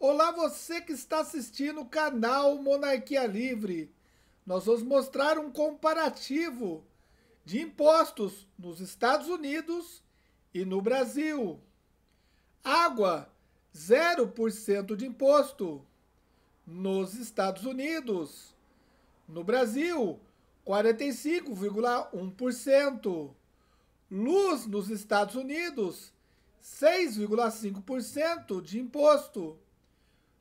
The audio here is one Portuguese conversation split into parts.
Olá você que está assistindo o canal Monarquia Livre. Nós vamos mostrar um comparativo de impostos nos Estados Unidos e no Brasil. Água, 0% de imposto nos Estados Unidos. No Brasil, 45,1%. Luz nos Estados Unidos, 6,5% de imposto.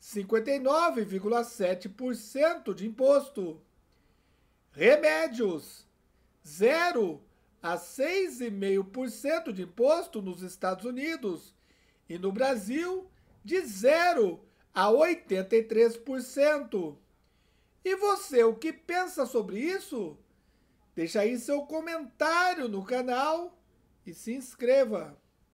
59,7% de imposto. Remédios: 0 a 6,5% de imposto nos Estados Unidos e no Brasil de 0 a 83%. E você, o que pensa sobre isso? Deixe aí seu comentário no canal e se inscreva.